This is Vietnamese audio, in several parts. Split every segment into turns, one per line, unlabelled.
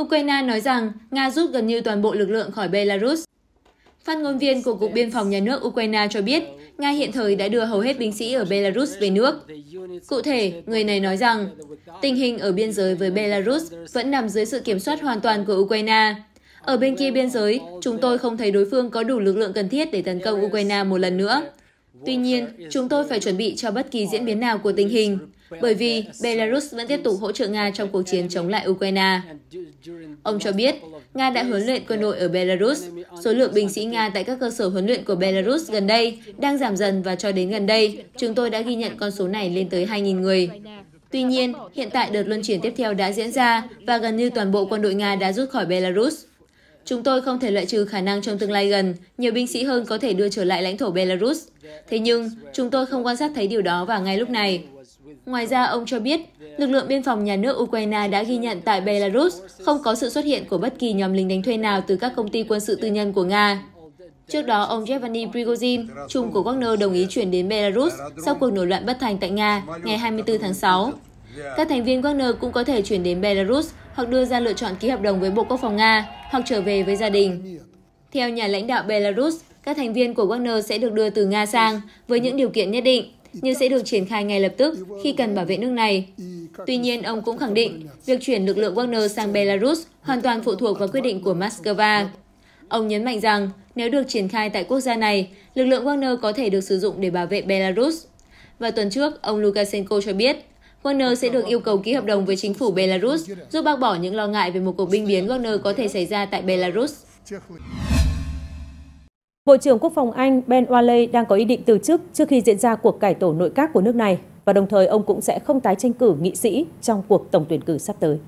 ukraine nói rằng nga rút gần như toàn bộ lực lượng khỏi belarus phát ngôn viên của cục biên phòng nhà nước ukraine cho biết nga hiện thời đã đưa hầu hết binh sĩ ở belarus về nước cụ thể người này nói rằng tình hình ở biên giới với belarus vẫn nằm dưới sự kiểm soát hoàn toàn của ukraine ở bên kia biên giới, chúng tôi không thấy đối phương có đủ lực lượng cần thiết để tấn công Ukraine một lần nữa. Tuy nhiên, chúng tôi phải chuẩn bị cho bất kỳ diễn biến nào của tình hình bởi vì Belarus vẫn tiếp tục hỗ trợ Nga trong cuộc chiến chống lại Ukraine. Ông cho biết, Nga đã huấn luyện quân đội ở Belarus. Số lượng binh sĩ Nga tại các cơ sở huấn luyện của Belarus gần đây đang giảm dần và cho đến gần đây, chúng tôi đã ghi nhận con số này lên tới 2.000 người. Tuy nhiên, hiện tại đợt luân chuyển tiếp theo đã diễn ra và gần như toàn bộ quân đội Nga đã rút khỏi Belarus. Chúng tôi không thể loại trừ khả năng trong tương lai gần, nhiều binh sĩ hơn có thể đưa trở lại lãnh thổ Belarus. Thế nhưng, chúng tôi không quan sát thấy điều đó vào ngay lúc này. Ngoài ra, ông cho biết, lực lượng biên phòng nhà nước Ukraine đã ghi nhận tại Belarus không có sự xuất hiện của bất kỳ nhóm lính đánh thuê nào từ các công ty quân sự tư nhân của Nga. Trước đó, ông Yevgeny Prigozhin, chung của Wagner đồng ý chuyển đến Belarus sau cuộc nổi loạn bất thành tại Nga ngày 24 tháng 6. Các thành viên Wagner cũng có thể chuyển đến Belarus hoặc đưa ra lựa chọn ký hợp đồng với Bộ Quốc phòng Nga hoặc trở về với gia đình. Theo nhà lãnh đạo Belarus, các thành viên của Wagner sẽ được đưa từ Nga sang với những điều kiện nhất định nhưng sẽ được triển khai ngay lập tức khi cần bảo vệ nước này. Tuy nhiên, ông cũng khẳng định việc chuyển lực lượng Wagner sang Belarus hoàn toàn phụ thuộc vào quyết định của Moscow. Ông nhấn mạnh rằng nếu được triển khai tại quốc gia này, lực lượng Wagner có thể được sử dụng để bảo vệ Belarus. Và tuần trước, ông Lukashenko cho biết Wagner sẽ được yêu cầu ký hợp đồng với chính phủ Belarus giúp bác bỏ những lo ngại về một cuộc binh biến Wagner có thể xảy ra tại Belarus. Bộ trưởng Quốc phòng Anh Ben Wallace đang có ý định từ chức trước khi diễn ra cuộc cải tổ nội các của nước này và đồng thời ông cũng sẽ không tái tranh cử nghị sĩ trong cuộc tổng tuyển cử sắp tới.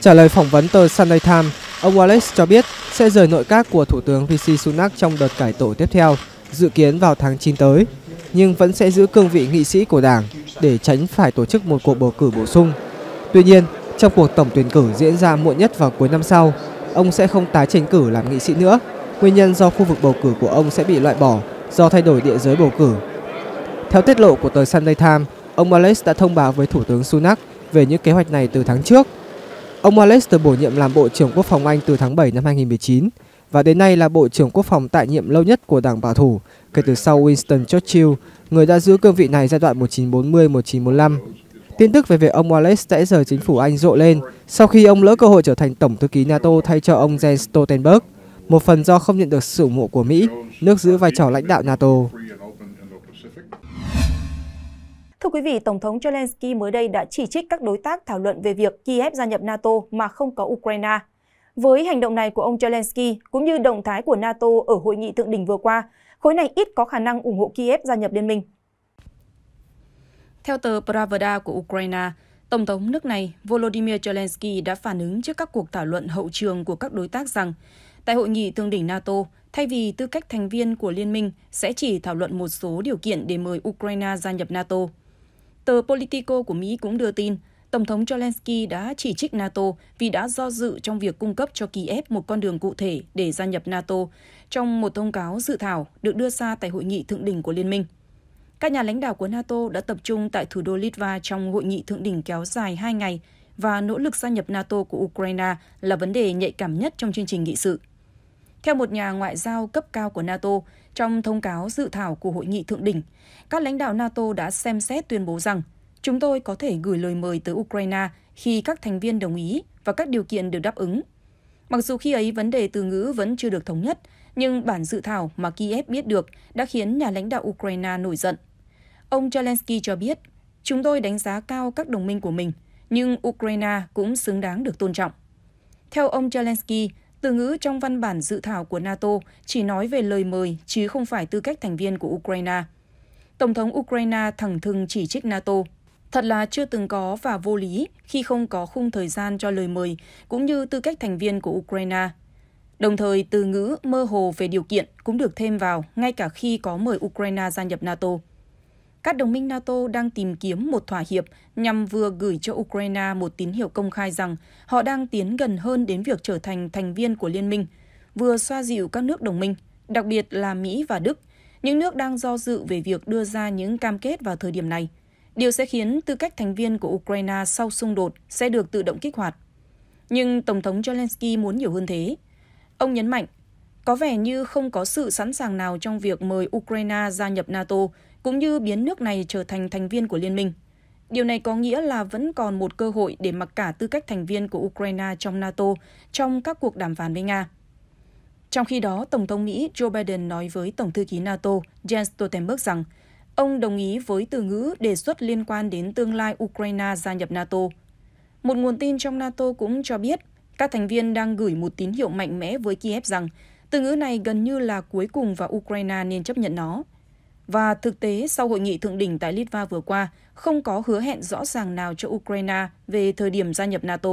Trả lời phỏng vấn tờ Sunday Times, ông Wallace cho biết sẽ rời nội các của Thủ tướng Rishi Sunak trong đợt cải tổ tiếp theo, dự kiến vào tháng 9 tới, nhưng vẫn sẽ giữ cương vị nghị sĩ của đảng để tránh phải tổ chức một cuộc bầu cử bổ sung. Tuy nhiên, trong cuộc tổng tuyển cử diễn ra muộn nhất vào cuối năm sau, ông sẽ không tái tranh cử làm nghị sĩ nữa. Nguyên nhân do khu vực bầu cử của ông sẽ bị loại bỏ do thay đổi địa giới bầu cử. Theo tiết lộ của tờ Sunday Times, ông Wallace đã thông báo với Thủ tướng Sunak về những kế hoạch này từ tháng trước. Ông Wallace được bổ nhiệm làm Bộ trưởng Quốc phòng Anh từ tháng 7 năm 2019 và đến nay là Bộ trưởng Quốc phòng tại nhiệm lâu nhất của Đảng Bảo thủ kể từ sau Winston Churchill, người đã giữ cương vị này giai đoạn 1940-1945. Tin tức về việc ông Wallace sẽ rời chính phủ Anh rộ lên sau khi ông lỡ cơ hội trở thành Tổng thư ký NATO thay cho ông Jens Stoltenberg, một phần do không nhận được sự ủng hộ của Mỹ, nước giữ vai trò lãnh đạo NATO.
Thưa quý vị, Tổng thống Zelensky mới đây đã chỉ trích các đối tác thảo luận về việc Kiev gia nhập NATO mà không có Ukraine. Với hành động này của ông Zelensky, cũng như động thái của NATO ở hội nghị thượng đỉnh vừa qua, khối này ít có khả năng ủng hộ Kiev gia nhập liên minh. Theo tờ Pravda của Ukraine, Tổng thống nước này Volodymyr Zelensky đã phản ứng trước các cuộc thảo luận hậu trường của các đối tác rằng tại hội nghị thượng đỉnh NATO, thay vì tư cách thành viên của liên minh sẽ chỉ thảo luận một số điều kiện để mời Ukraine gia nhập NATO. Tờ Politico của Mỹ cũng đưa tin, Tổng thống Zelensky đã chỉ trích NATO vì đã do dự trong việc cung cấp cho Kyiv một con đường cụ thể để gia nhập NATO trong một thông cáo dự thảo được đưa ra tại hội nghị thượng đỉnh của liên minh. Các nhà lãnh đạo của NATO đã tập trung tại thủ đô Litva trong hội nghị thượng đỉnh kéo dài 2 ngày và nỗ lực gia nhập NATO của Ukraine là vấn đề nhạy cảm nhất trong chương trình nghị sự. Theo một nhà ngoại giao cấp cao của NATO, trong thông cáo dự thảo của hội nghị thượng đỉnh, các lãnh đạo NATO đã xem xét tuyên bố rằng chúng tôi có thể gửi lời mời tới Ukraine khi các thành viên đồng ý và các điều kiện được đáp ứng. Mặc dù khi ấy vấn đề từ ngữ vẫn chưa được thống nhất, nhưng bản dự thảo mà Kiev biết được đã khiến nhà lãnh đạo Ukraine nổi giận. Ông Zelensky cho biết, chúng tôi đánh giá cao các đồng minh của mình, nhưng Ukraine cũng xứng đáng được tôn trọng. Theo ông Zelensky, từ ngữ trong văn bản dự thảo của NATO chỉ nói về lời mời chứ không phải tư cách thành viên của Ukraine. Tổng thống Ukraine thẳng thừng chỉ trích NATO. Thật là chưa từng có và vô lý khi không có khung thời gian cho lời mời, cũng như tư cách thành viên của Ukraine Đồng thời, từ ngữ mơ hồ về điều kiện cũng được thêm vào ngay cả khi có mời Ukraine gia nhập NATO. Các đồng minh NATO đang tìm kiếm một thỏa hiệp nhằm vừa gửi cho Ukraine một tín hiệu công khai rằng họ đang tiến gần hơn đến việc trở thành thành viên của liên minh, vừa xoa dịu các nước đồng minh, đặc biệt là Mỹ và Đức, những nước đang do dự về việc đưa ra những cam kết vào thời điểm này. Điều sẽ khiến tư cách thành viên của Ukraine sau xung đột sẽ được tự động kích hoạt. Nhưng Tổng thống Zelensky muốn nhiều hơn thế. Ông nhấn mạnh, có vẻ như không có sự sẵn sàng nào trong việc mời Ukraine gia nhập NATO, cũng như biến nước này trở thành thành viên của liên minh. Điều này có nghĩa là vẫn còn một cơ hội để mặc cả tư cách thành viên của Ukraine trong NATO trong các cuộc đàm phán với Nga. Trong khi đó, Tổng thống Mỹ Joe Biden nói với Tổng thư ký NATO Jens Stoltenberg rằng ông đồng ý với từ ngữ đề xuất liên quan đến tương lai Ukraine gia nhập NATO. Một nguồn tin trong NATO cũng cho biết các thành viên đang gửi một tín hiệu mạnh mẽ với Kiev rằng từ ngữ này gần như là cuối cùng và Ukraine nên chấp nhận nó. Và thực tế, sau hội nghị thượng đỉnh tại Litva vừa qua, không có hứa hẹn rõ ràng nào cho Ukraine về thời điểm gia nhập NATO.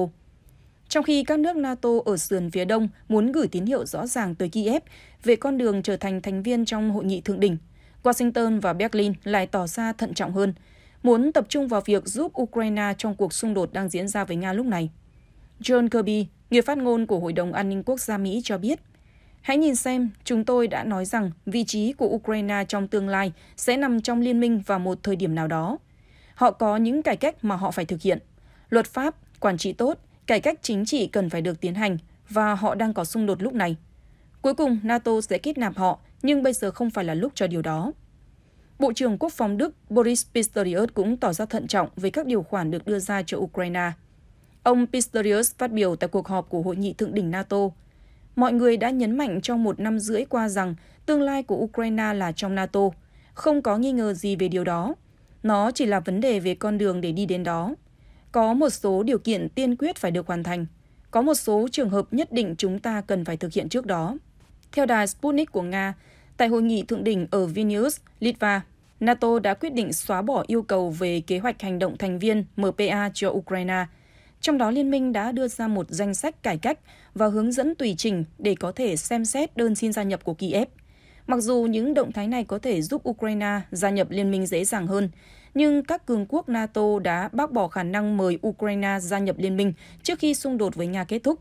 Trong khi các nước NATO ở sườn phía đông muốn gửi tín hiệu rõ ràng tới Kiev về con đường trở thành thành viên trong hội nghị thượng đỉnh, Washington và Berlin lại tỏ ra thận trọng hơn, muốn tập trung vào việc giúp Ukraine trong cuộc xung đột đang diễn ra với Nga lúc này. John Kirby, người phát ngôn của Hội đồng An ninh Quốc gia Mỹ cho biết, Hãy nhìn xem, chúng tôi đã nói rằng vị trí của Ukraine trong tương lai sẽ nằm trong liên minh vào một thời điểm nào đó. Họ có những cải cách mà họ phải thực hiện. Luật pháp, quản trị tốt, cải cách chính trị cần phải được tiến hành và họ đang có xung đột lúc này. Cuối cùng, NATO sẽ kết nạp họ, nhưng bây giờ không phải là lúc cho điều đó. Bộ trưởng Quốc phòng Đức Boris Pistorius cũng tỏ ra thận trọng với các điều khoản được đưa ra cho Ukraine – Ông Pistorius phát biểu tại cuộc họp của Hội nghị Thượng đỉnh NATO. Mọi người đã nhấn mạnh trong một năm rưỡi qua rằng tương lai của Ukraine là trong NATO. Không có nghi ngờ gì về điều đó. Nó chỉ là vấn đề về con đường để đi đến đó. Có một số điều kiện tiên quyết phải được hoàn thành. Có một số trường hợp nhất định chúng ta cần phải thực hiện trước đó. Theo đài Sputnik của Nga, tại hội nghị thượng đỉnh ở Vilnius, Litva, NATO đã quyết định xóa bỏ yêu cầu về kế hoạch hành động thành viên MPA cho Ukraine – trong đó, Liên minh đã đưa ra một danh sách cải cách và hướng dẫn tùy chỉnh để có thể xem xét đơn xin gia nhập của Kiev. Mặc dù những động thái này có thể giúp Ukraine gia nhập Liên minh dễ dàng hơn, nhưng các cường quốc NATO đã bác bỏ khả năng mời Ukraine gia nhập Liên minh trước khi xung đột với Nga kết thúc.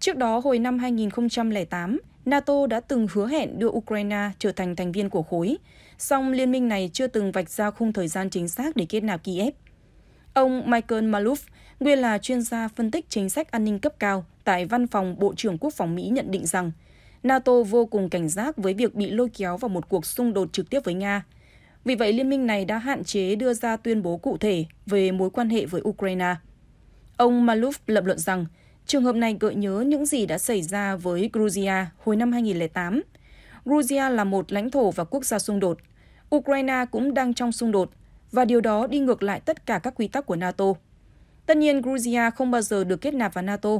Trước đó, hồi năm 2008, NATO đã từng hứa hẹn đưa Ukraine trở thành thành viên của khối, song liên minh này chưa từng vạch ra khung thời gian chính xác để kết nạp Kiev. Ông Michael Malouf, nguyên là chuyên gia phân tích chính sách an ninh cấp cao tại Văn phòng Bộ trưởng Quốc phòng Mỹ nhận định rằng NATO vô cùng cảnh giác với việc bị lôi kéo vào một cuộc xung đột trực tiếp với Nga. Vì vậy, liên minh này đã hạn chế đưa ra tuyên bố cụ thể về mối quan hệ với Ukraine. Ông Malouf lập luận rằng, trường hợp này gợi nhớ những gì đã xảy ra với Georgia hồi năm 2008. Georgia là một lãnh thổ và quốc gia xung đột. Ukraine cũng đang trong xung đột và điều đó đi ngược lại tất cả các quy tắc của NATO. Tất nhiên, Georgia không bao giờ được kết nạp vào NATO.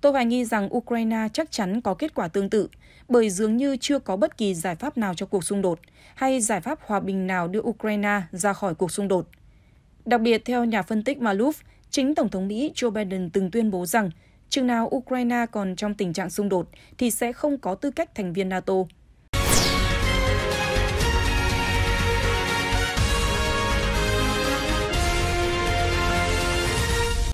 Tôi hoài nghi rằng Ukraine chắc chắn có kết quả tương tự, bởi dường như chưa có bất kỳ giải pháp nào cho cuộc xung đột hay giải pháp hòa bình nào đưa Ukraine ra khỏi cuộc xung đột. Đặc biệt, theo nhà phân tích Maluf, chính Tổng thống Mỹ Joe Biden từng tuyên bố rằng chừng nào Ukraine còn trong tình trạng xung đột thì sẽ không có tư cách thành viên NATO